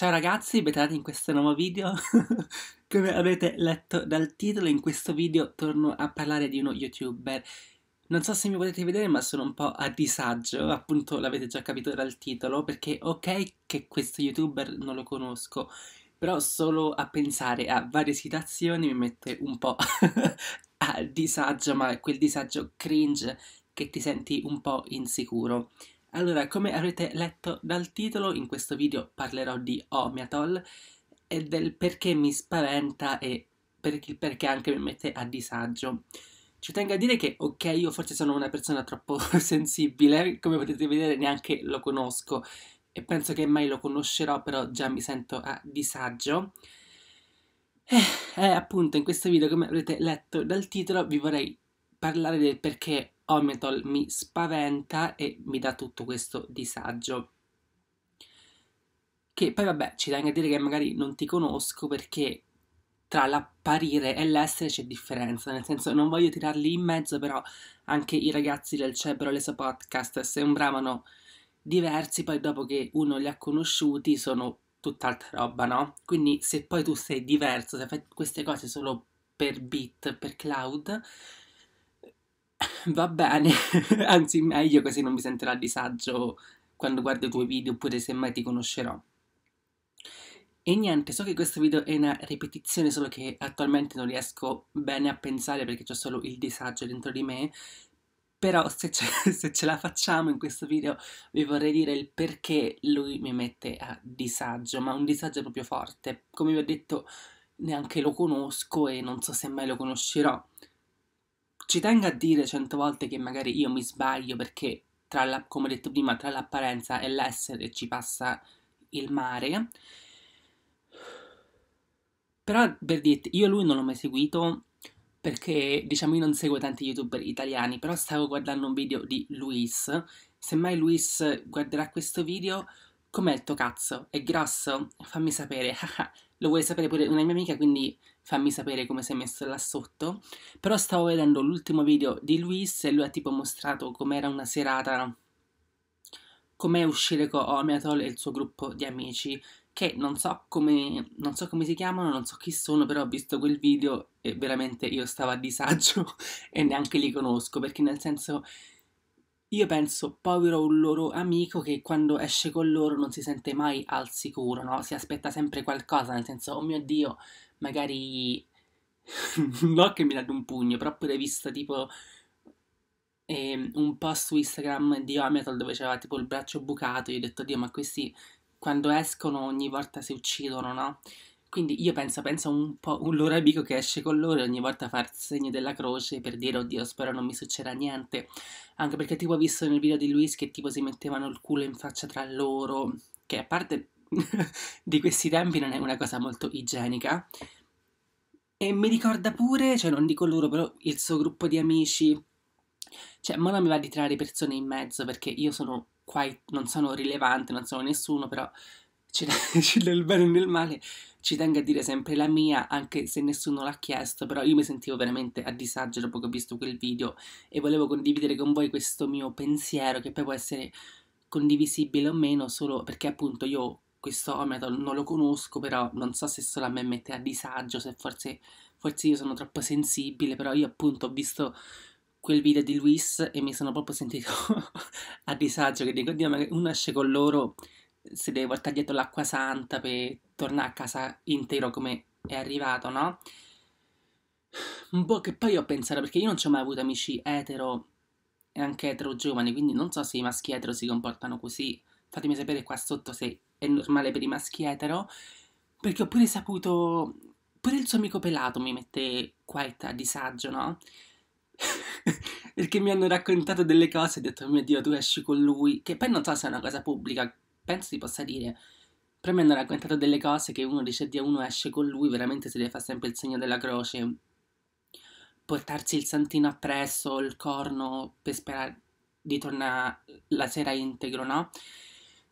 Ciao ragazzi, bentornati in questo nuovo video. Come avete letto dal titolo, in questo video torno a parlare di uno youtuber. Non so se mi potete vedere, ma sono un po' a disagio, appunto l'avete già capito dal titolo, perché ok che questo youtuber non lo conosco, però solo a pensare a varie situazioni mi mette un po' a disagio, ma è quel disagio cringe che ti senti un po' insicuro. Allora, come avrete letto dal titolo, in questo video parlerò di Omiatol e del perché mi spaventa e per il perché anche mi mette a disagio. Ci tengo a dire che, ok, io forse sono una persona troppo sensibile, come potete vedere neanche lo conosco e penso che mai lo conoscerò, però già mi sento a disagio. E eh, eh, appunto, in questo video, come avrete letto dal titolo, vi vorrei parlare del perché Ometol mi spaventa e mi dà tutto questo disagio. Che poi vabbè, ci tengo a dire che magari non ti conosco perché tra l'apparire e l'essere c'è differenza, nel senso non voglio tirarli in mezzo, però anche i ragazzi del Cebro Leso Podcast sembravano diversi, poi dopo che uno li ha conosciuti sono tutt'altra roba, no? Quindi se poi tu sei diverso, se fai queste cose solo per bit, per cloud, Va bene, anzi meglio così non mi sentirà a disagio quando guardo i tuoi video oppure semmai ti conoscerò. E niente, so che questo video è una ripetizione, solo che attualmente non riesco bene a pensare perché ho solo il disagio dentro di me, però se ce, se ce la facciamo in questo video vi vorrei dire il perché lui mi mette a disagio, ma un disagio proprio forte. Come vi ho detto, neanche lo conosco e non so se mai lo conoscerò. Ci tengo a dire cento volte che magari io mi sbaglio perché, la, come detto prima, tra l'apparenza e l'essere ci passa il mare. Però per dirti, io lui non l'ho mai seguito perché diciamo io non seguo tanti youtuber italiani, però stavo guardando un video di Luis. Se mai Luis guarderà questo video, Com'è il tuo cazzo? È grosso? Fammi sapere. Lo vuole sapere pure una mia amica, quindi fammi sapere come sei messo là sotto. Però stavo vedendo l'ultimo video di Luis e lui ha tipo mostrato com'era una serata, com'è uscire con Omiatol oh, e il suo gruppo di amici, che non so come, non so come si chiamano, non so chi sono, però ho visto quel video e veramente io stavo a disagio e neanche li conosco, perché nel senso io penso, povero un loro amico che quando esce con loro non si sente mai al sicuro, no? Si aspetta sempre qualcosa, nel senso, oh mio Dio, magari... no che mi date un pugno, però pure visto tipo eh, un post su Instagram di Ometal dove c'era tipo il braccio bucato, io ho detto, Dio, ma questi quando escono ogni volta si uccidono, no? Quindi io penso, penso un po' un loro amico che esce con loro e ogni volta fa il segno della croce per dire oddio spero non mi succederà niente. Anche perché tipo ho visto nel video di Luis che tipo si mettevano il culo in faccia tra loro, che a parte di questi tempi non è una cosa molto igienica. E mi ricorda pure, cioè non dico loro, però il suo gruppo di amici. Cioè, ma non mi va di tirare persone in mezzo perché io sono qua, non sono rilevante, non sono nessuno, però ci, nel bene e nel male, ci tengo a dire sempre la mia, anche se nessuno l'ha chiesto, però io mi sentivo veramente a disagio dopo che ho visto quel video e volevo condividere con voi questo mio pensiero che poi può essere condivisibile o meno solo perché appunto io questo Ometon non lo conosco, però non so se solo a me mette a disagio, se forse, forse io sono troppo sensibile, però io appunto ho visto quel video di Luis e mi sono proprio sentito a disagio, che dico, oddio ma uno esce con loro si deve portare dietro l'acqua santa per tornare a casa intero come è arrivato, no? Un boh, po' che poi ho pensato, perché io non ci ho mai avuto amici etero e anche etero giovani, quindi non so se i maschi etero si comportano così. Fatemi sapere qua sotto se è normale per i maschi etero, perché ho pure saputo... Pure il suo amico pelato mi mette qua a disagio, no? perché mi hanno raccontato delle cose e ho detto, oh mio Dio, tu esci con lui, che poi non so se è una cosa pubblica penso si possa dire. Premi hanno raccontato delle cose che uno dice di a uno esce con lui, veramente se le fa sempre il segno della croce. Portarsi il santino appresso, il corno, per sperare di tornare la sera integro, no?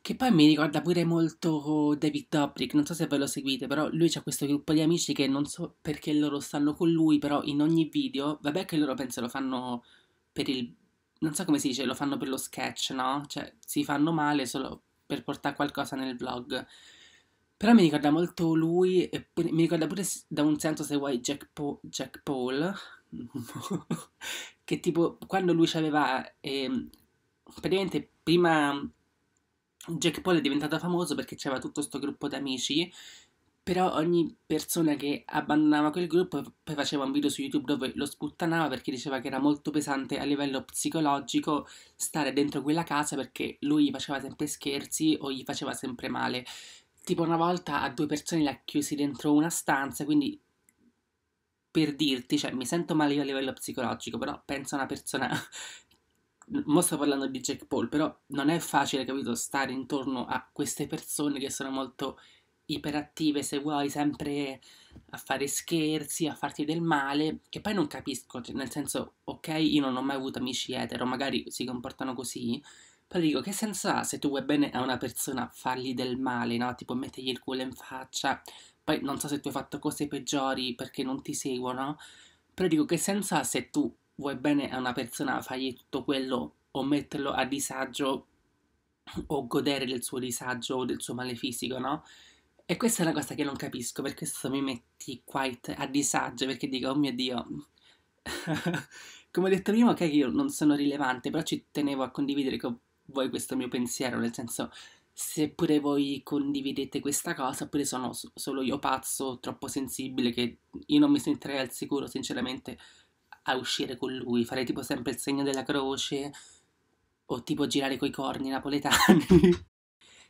Che poi mi ricorda pure molto David Dobrik, non so se ve lo seguite, però lui c'ha questo gruppo di amici che non so perché loro stanno con lui, però in ogni video, vabbè che loro penso lo fanno per il... non so come si dice, lo fanno per lo sketch, no? Cioè, si fanno male solo per portare qualcosa nel vlog. Però mi ricorda molto lui, e mi ricorda pure da un senso se vuoi Jack, po- Jack Paul, che tipo quando lui aveva, eh, praticamente prima Jack Paul è diventato famoso perché c'aveva tutto questo gruppo d'amici però ogni persona che abbandonava quel gruppo poi faceva un video su YouTube dove lo sputtanava perché diceva che era molto pesante a livello psicologico stare dentro quella casa perché lui gli faceva sempre scherzi o gli faceva sempre male. Tipo una volta a due persone li ha chiusi dentro una stanza, quindi per dirti, cioè mi sento male io a livello psicologico, però penso a una persona mo sto parlando di Jack Paul, però non è facile, capito, stare intorno a queste persone che sono molto iperattive se vuoi, sempre a fare scherzi, a farti del male, che poi non capisco, cioè, nel senso, ok, io non ho mai avuto amici etero, magari si comportano così, però dico, che senso ha se tu vuoi bene a una persona fargli del male, no? Tipo mettergli il culo in faccia, poi non so se tu hai fatto cose peggiori perché non ti seguono, però dico, che senso ha se tu vuoi bene a una persona fargli tutto quello o metterlo a disagio o godere del suo disagio o del suo male fisico, no? E questa è una cosa che non capisco, per questo mi metti quite a disagio, perché dico, oh mio Dio, come ho detto prima, ok, io non sono rilevante, però ci tenevo a condividere con voi questo mio pensiero, nel senso, se pure voi condividete questa cosa, oppure sono solo io pazzo, troppo sensibile, che io non mi sentirei al sicuro, sinceramente, a uscire con lui, farei tipo sempre il segno della croce, o tipo girare coi corni napoletani.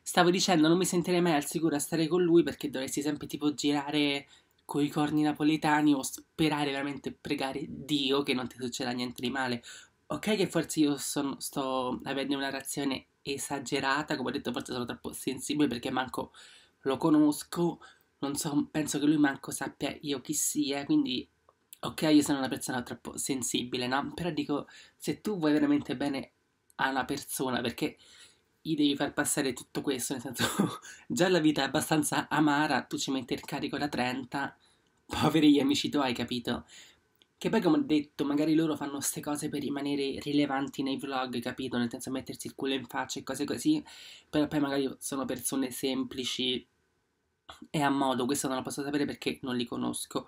Stavo dicendo, non mi sentirei mai al sicuro a stare con lui perché dovresti sempre tipo girare con i corni napoletani o sperare veramente, pregare Dio che non ti succeda niente di male. Ok che forse io son, sto avendo una reazione esagerata, come ho detto forse sono troppo sensibile perché manco lo conosco, non so, penso che lui manco sappia io chi sia, quindi ok io sono una persona troppo sensibile, no? Però dico, se tu vuoi veramente bene a una persona, perché gli devi far passare tutto questo, nel senso già la vita è abbastanza amara, tu ci metti il carico da 30, poveri gli amici tuoi, capito? Che poi come ho detto, magari loro fanno queste cose per rimanere rilevanti nei vlog, capito? Nel senso mettersi il culo in faccia e cose così, però poi magari sono persone semplici e a modo, questo non lo posso sapere perché non li conosco.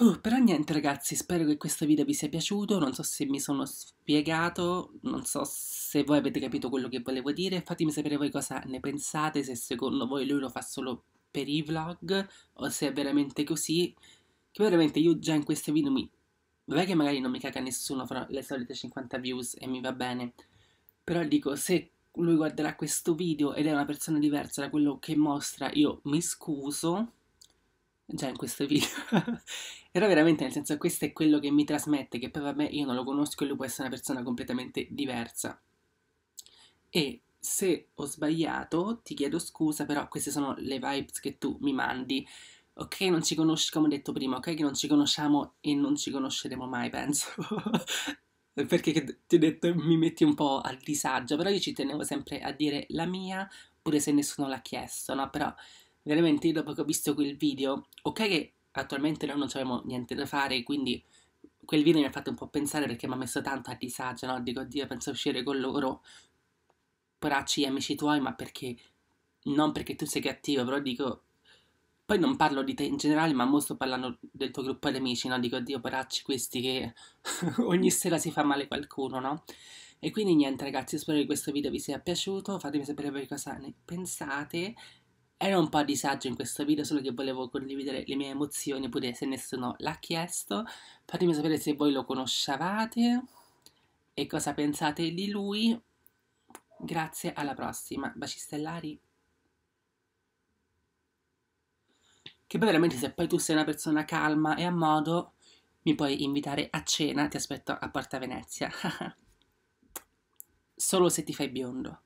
Uh, però niente ragazzi, spero che questo video vi sia piaciuto, non so se mi sono spiegato, non so se voi avete capito quello che volevo dire, fatemi sapere voi cosa ne pensate, se secondo voi lui lo fa solo per i vlog o se è veramente così, che veramente io già in questi video mi... Vabbè che magari non mi caga nessuno fra le solite 50 views e mi va bene, però dico se lui guarderà questo video ed è una persona diversa da quello che mostra, io mi scuso già in questo video. Però veramente, nel senso, questo è quello che mi trasmette, che poi vabbè io non lo conosco e lui può essere una persona completamente diversa. E se ho sbagliato, ti chiedo scusa, però queste sono le vibes che tu mi mandi. Ok, non ci conosci, come ho detto prima, ok, che non ci conosciamo e non ci conosceremo mai, penso. Perché ti ho detto mi metti un po' al disagio, però io ci tenevo sempre a dire la mia, pure se nessuno l'ha chiesto, no? Però veramente io dopo che ho visto quel video, ok che attualmente noi non abbiamo niente da fare, quindi quel video mi ha fatto un po' pensare perché mi ha messo tanto a disagio, no? Dico, Dio, penso uscire con loro, poracci amici tuoi, ma perché, non perché tu sei cattivo, però dico, poi non parlo di te in generale, ma mo sto parlando del tuo gruppo di amici, no? Dico, oddio, poracci questi che ogni sera si fa male qualcuno, no? E quindi niente ragazzi, spero che questo video vi sia piaciuto, fatemi sapere voi cosa ne pensate era un po' a disagio in questo video, solo che volevo condividere le mie emozioni, pure se nessuno l'ha chiesto. Fatemi sapere se voi lo conoscevate e cosa pensate di lui. Grazie, alla prossima. Baci stellari. Che poi veramente se poi tu sei una persona calma e a modo, mi puoi invitare a cena, ti aspetto a Porta Venezia. solo se ti fai biondo.